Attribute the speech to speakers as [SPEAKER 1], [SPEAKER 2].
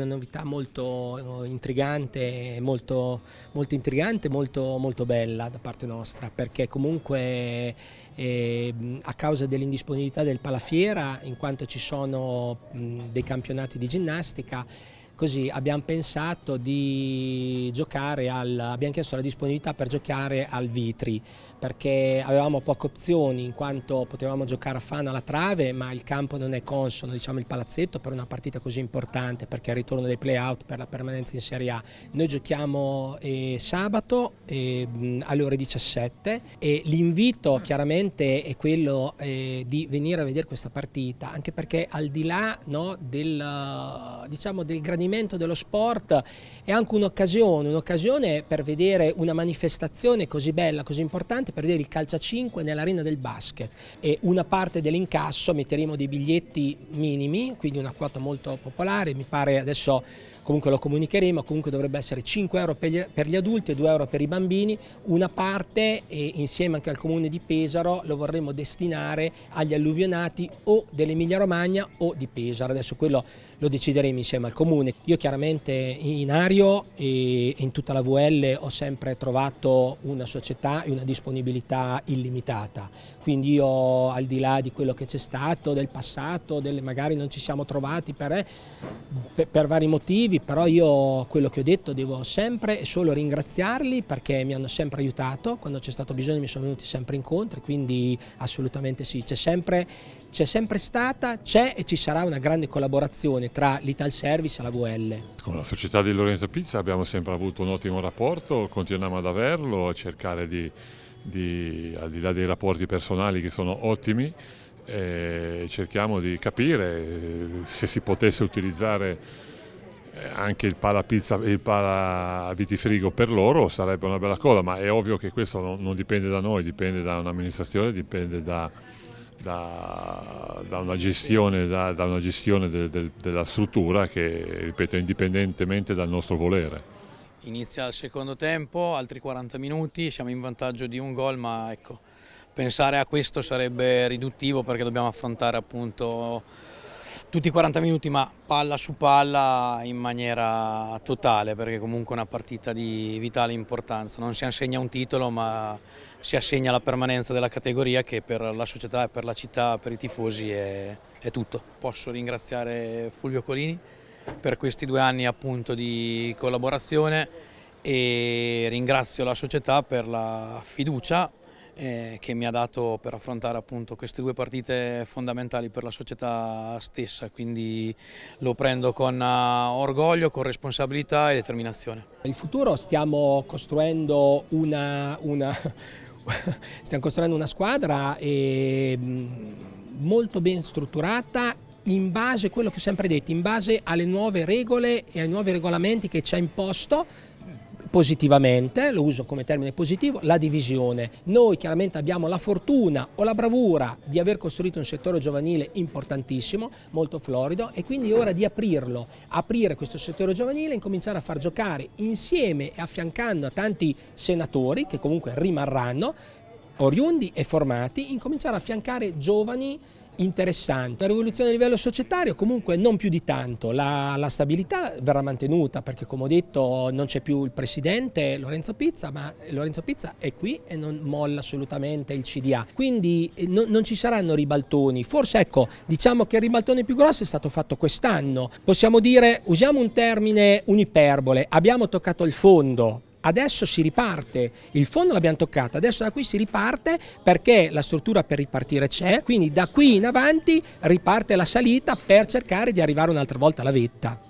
[SPEAKER 1] Una novità molto eh, intrigante, molto, molto intrigante, molto, molto, bella da parte nostra, perché comunque eh, a causa dell'indisponibilità del palafiera, in quanto ci sono mh, dei campionati di ginnastica, Così abbiamo pensato di giocare al, abbiamo chiesto la disponibilità per giocare al Vitri, perché avevamo poche opzioni in quanto potevamo giocare a Fano alla Trave, ma il campo non è consono, diciamo il palazzetto per una partita così importante, perché è il ritorno dei playout per la permanenza in Serie A. Noi giochiamo eh, sabato eh, alle ore 17 e l'invito chiaramente è quello eh, di venire a vedere questa partita, anche perché al di là no, del, diciamo, del gradimento l'approfondimento dello sport è anche un'occasione, un'occasione per vedere una manifestazione così bella, così importante, per vedere il calcia 5 nell'arena del basket e una parte dell'incasso metteremo dei biglietti minimi, quindi una quota molto popolare, mi pare adesso comunque lo comunicheremo, comunque dovrebbe essere 5 euro per gli, per gli adulti e 2 euro per i bambini, una parte e insieme anche al comune di Pesaro lo vorremmo destinare agli alluvionati o dell'Emilia Romagna o di Pesaro, adesso quello lo decideremo insieme al comune. Io chiaramente in Ario e in tutta la VL ho sempre trovato una società e una disponibilità illimitata, quindi io al di là di quello che c'è stato, del passato, del magari non ci siamo trovati per, eh, per, per vari motivi, però io quello che ho detto devo sempre e solo ringraziarli perché mi hanno sempre aiutato, quando c'è stato bisogno mi sono venuti sempre incontri, quindi assolutamente sì, c'è sempre, sempre stata, c'è e ci sarà una grande collaborazione tra l'Ital Service e la VL SQL.
[SPEAKER 2] Con la società di Lorenzo Pizza abbiamo sempre avuto un ottimo rapporto, continuiamo ad averlo, a cercare di, di al di là dei rapporti personali che sono ottimi, eh, cerchiamo di capire eh, se si potesse utilizzare eh, anche il pala pizza e il pala vitifrigo per loro sarebbe una bella cosa, ma è ovvio che questo non, non dipende da noi, dipende da un'amministrazione, dipende da, da, da, una gestione, da, da una gestione de, de, della struttura che, ripeto, è indipendentemente dal nostro volere.
[SPEAKER 3] Inizia il secondo tempo, altri 40 minuti, siamo in vantaggio di un gol, ma ecco, pensare a questo sarebbe riduttivo perché dobbiamo affrontare appunto tutti i 40 minuti ma palla su palla in maniera totale perché comunque è una partita di vitale importanza, non si assegna un titolo ma si assegna la permanenza della categoria che per la società, per la città, per i tifosi è, è tutto. Posso ringraziare Fulvio Colini per questi due anni appunto di collaborazione e ringrazio la società per la fiducia eh, che mi ha dato per affrontare appunto queste due partite fondamentali per la società stessa, quindi lo prendo con eh, orgoglio, con responsabilità e determinazione.
[SPEAKER 1] Il futuro stiamo costruendo una, una, stiamo costruendo una squadra e, mm, molto ben strutturata in base a quello che ho sempre detto, in base alle nuove regole e ai nuovi regolamenti che ci ha imposto positivamente, lo uso come termine positivo, la divisione. Noi chiaramente abbiamo la fortuna o la bravura di aver costruito un settore giovanile importantissimo, molto florido e quindi è ora di aprirlo, aprire questo settore giovanile e cominciare a far giocare insieme e affiancando a tanti senatori che comunque rimarranno oriundi e formati, incominciare a affiancare giovani interessante. La rivoluzione a livello societario comunque non più di tanto, la, la stabilità verrà mantenuta perché come ho detto non c'è più il presidente Lorenzo Pizza, ma Lorenzo Pizza è qui e non molla assolutamente il CDA, quindi eh, no, non ci saranno ribaltoni, forse ecco diciamo che il ribaltone più grosso è stato fatto quest'anno, possiamo dire usiamo un termine un'iperbole, abbiamo toccato il fondo adesso si riparte, il fondo l'abbiamo toccato, adesso da qui si riparte perché la struttura per ripartire c'è, quindi da qui in avanti riparte la salita per cercare di arrivare un'altra volta alla vetta.